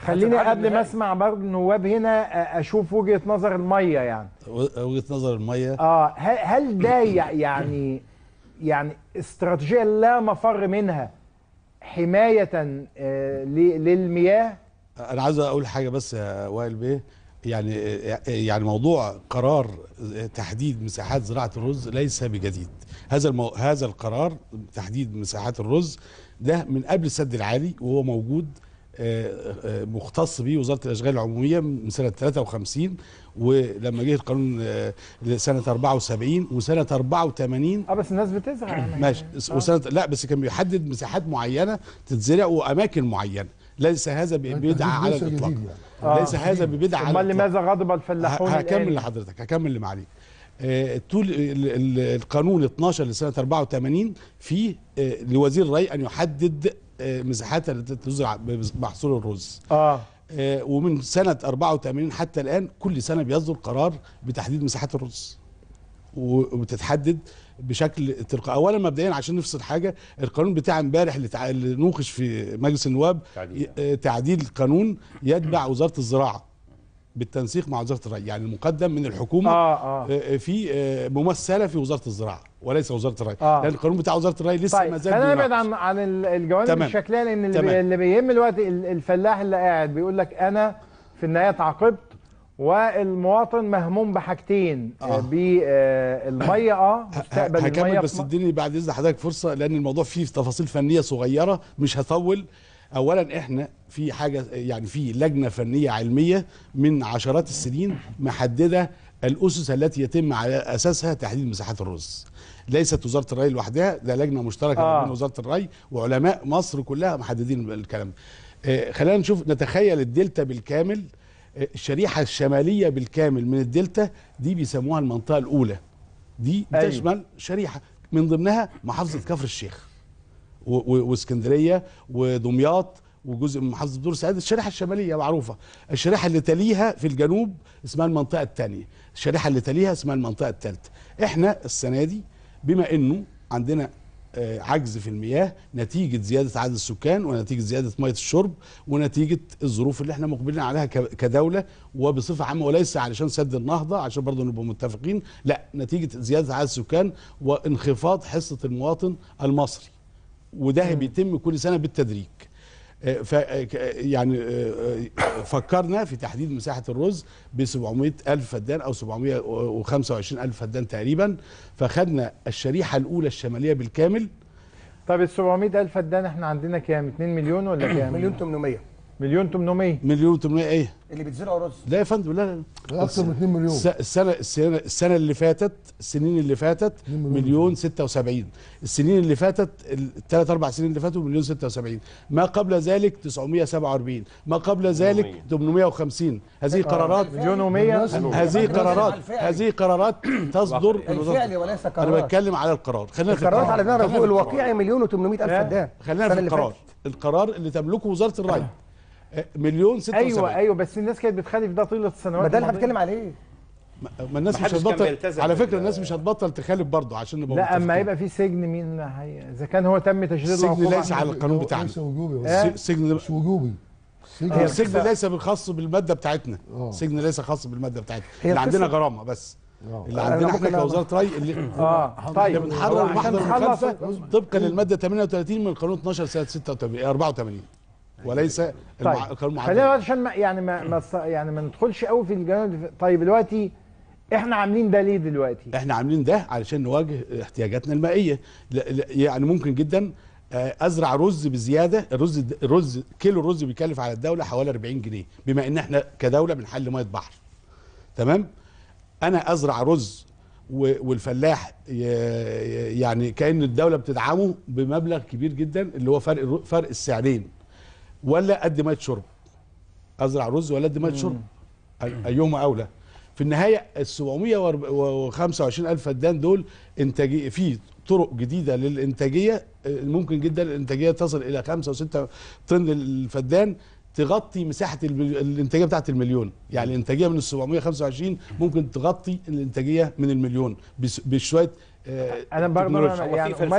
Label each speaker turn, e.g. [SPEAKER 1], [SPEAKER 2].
[SPEAKER 1] خليني قبل ما يعني. اسمع برضه النواب هنا اشوف وجهه نظر الميه يعني
[SPEAKER 2] وجهه نظر الميه
[SPEAKER 1] اه هل ده يعني يعني استراتيجيه لا مفر منها حمايه آه، للمياه
[SPEAKER 2] انا عايز اقول حاجه بس يا وائل بيه يعني يعني موضوع قرار تحديد مساحات زراعه الرز ليس بجديد هذا المو... هذا القرار تحديد مساحات الرز ده من قبل السد العالي وهو موجود مختص به وزاره الاشغال العموميه من سنه 53 ولما جه القانون آه، سنه 74 وسنه 84 اه بس الناس بتزهق يعني. ماشي آه. وسنه لا بس كان بيحدد مساحات معينه تتزرع واماكن معينه ليس هذا ببدعه على الاطلاق يعني.
[SPEAKER 1] آه. ليس هذا ببدعه على امال لماذا
[SPEAKER 2] غضب الفلاحون هكمل لحضرتك هكمل اللي معليه آه، طول القانون 12 لسنه 84 فيه لوزير الري ان يحدد مساحاتها التي تزرع بمحصول الرز آه. اه ومن سنه 84 حتى الان كل سنه بيصدر قرار بتحديد مساحات الرز وبتتحدد بشكل تلقائي اولا مبدئيا عشان نفصل حاجه القانون بتاع امبارح اللي, تع... اللي نوقش في مجلس النواب تعديل, آه، تعديل قانون يتبع وزاره الزراعه بالتنسيق مع وزاره الري يعني المقدم من الحكومه آه آه. آه، في ممثله في وزاره الزراعه وليس وزاره الري آه. لان القانون بتاع وزاره الري لسه طيب. ما زال خلينا نبعد
[SPEAKER 1] عن عن الجوانب تمام. الشكليه لان اللي, اللي بيهم الوقت الفلاح اللي قاعد بيقول لك انا في النهايه اتعاقبت والمواطن مهموم بحاجتين
[SPEAKER 2] آه. بالميه اه, آه،, آه، مستقبل هكمل بس اديني بعد اذن حضرتك فرصه لان الموضوع فيه تفاصيل فنيه صغيره مش هطول اولا احنا في حاجه يعني في لجنه فنيه علميه من عشرات السنين محدده الأسس التي يتم على أساسها تحديد مساحات الرز ليست وزارة الري لوحدها ده لجنة مشتركة آه. بين وزارة الري وعلماء مصر كلها محددين الكلام آه خلينا نشوف نتخيل الدلتا بالكامل آه الشريحة الشمالية بالكامل من الدلتا دي بيسموها المنطقة الأولى دي أيوه. تشمل شريحة من ضمنها محافظة كفر الشيخ واسكندرية ودمياط وجزء من محافظه دور سعيد الشريحه الشماليه معروفه الشريحه اللي تليها في الجنوب اسمها المنطقه الثانيه الشريحه اللي تليها اسمها المنطقه الثالثه احنا السنه دي بما انه عندنا آه، عجز في المياه نتيجة زيادة عدد السكان ونتيجة زيادة مية الشرب ونتيجة الظروف اللي احنا مقبلين عليها كدولة وبصفة عامة وليس علشان سد النهضة عشان برضه نبقى متفقين لا نتيجة زيادة عدد السكان وانخفاض حصة المواطن المصري وده بيتم كل سنة بالتدريج آه، ف آه، آه، يعني فكرنا في تحديد مساحه الرز ب 700 الف فدان او 725 الف فدان تقريبا فخدنا الشريحه الاولى الشماليه بالكامل طب ال 700 الف فدان احنا عندنا كام 2 مليون ولا كام مليون 800 مليون 800 مليون 800 ايه اللي بتزرعوا رز لا يا فندم لا لا, لا. من 2 مليون السنه السنه السنه اللي فاتت السنين اللي فاتت مليون, مليون 76 السنين اللي فاتت الثلاث اربع سنين اللي فاتوا مليون 76 ما قبل ذلك 947 ما قبل ذلك 850 هذه قرارات مليون و100 هذه قرارات هذه قرارات تصدر الفعل وليس انا بتكلم على القرار خلينا في القرارات على فوق الواقعي مليون و800 الف ده خلينا في القرار القرار اللي تملكه وزاره الري مليون 76 ايوه
[SPEAKER 1] ايوه بس الناس كانت بتخالف ده طيله السنوات ما ده اللي هتكلم
[SPEAKER 2] عليه ما الناس مش هتبطل على فكره الناس مش هتبطل تخالف برضه عشان نبقى لا اما يبقى
[SPEAKER 1] في سجن مين هي اذا كان هو تم تشديد السجن ليس على القانون بتاعنا ليس وجوبي السجن إيه؟ مش وجوبي السجن آه.
[SPEAKER 2] ليس بالخاص بالماده بتاعتنا السجن آه. ليس خاص بالماده بتاعتنا اللي عندنا غرامه بس آه. اللي عندنا احنا كوزاره ري اللي اه طيب بنحرر محضر المخالفه طبقا للماده 38 من القانون 12 سنه 86 84 وليس طيب. خلينا
[SPEAKER 1] عشان يعني ما, ما يعني ما ندخلش قوي في الجانب طيب دلوقتي احنا
[SPEAKER 2] عاملين ده ليه دلوقتي؟ احنا عاملين ده علشان نواجه احتياجاتنا المائيه يعني ممكن جدا آه، ازرع رز بزياده الرز الرز كيلو الرز بيكلف على الدوله حوالي 40 جنيه بما ان احنا كدوله بنحل ميه بحر تمام انا ازرع رز والفلاح يعني كان الدوله بتدعمه بمبلغ كبير جدا اللي هو فرق فرق السعرين ولا قد ما يتشرب ازرع رز ولا قد ما يتشرب ايهما اولى في النهايه ال 725 الف فدان دول انتاجيه في طرق جديده للانتاجيه ممكن جدا الانتاجيه تصل الى 5 و6 طن الفدان تغطي مساحه الانتاجيه بتاعت المليون يعني الانتاجيه من ال 725 ممكن تغطي الانتاجيه من المليون بشويه آه، انا برضه يعني